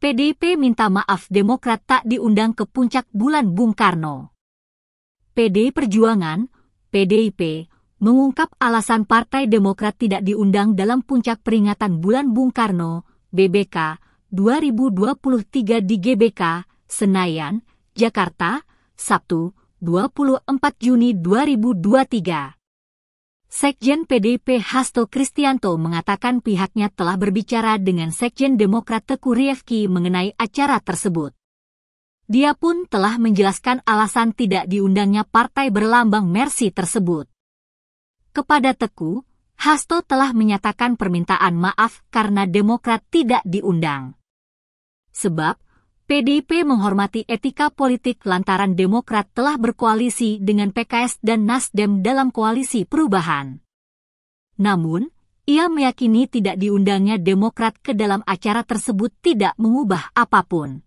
PDIP minta maaf Demokrat tak diundang ke puncak bulan Bung Karno. PD Perjuangan, PDIP, mengungkap alasan Partai Demokrat tidak diundang dalam puncak peringatan bulan Bung Karno, BBK, 2023 di GBK, Senayan, Jakarta, Sabtu, 24 Juni 2023. Sekjen PDIP Hasto Kristianto mengatakan pihaknya telah berbicara dengan Sekjen Demokrat Teku Riefki mengenai acara tersebut. Dia pun telah menjelaskan alasan tidak diundangnya partai berlambang Mersi tersebut. Kepada Teku, Hasto telah menyatakan permintaan maaf karena Demokrat tidak diundang. Sebab, PDIP menghormati etika politik lantaran Demokrat telah berkoalisi dengan PKS dan Nasdem dalam koalisi perubahan. Namun, ia meyakini tidak diundangnya Demokrat ke dalam acara tersebut tidak mengubah apapun.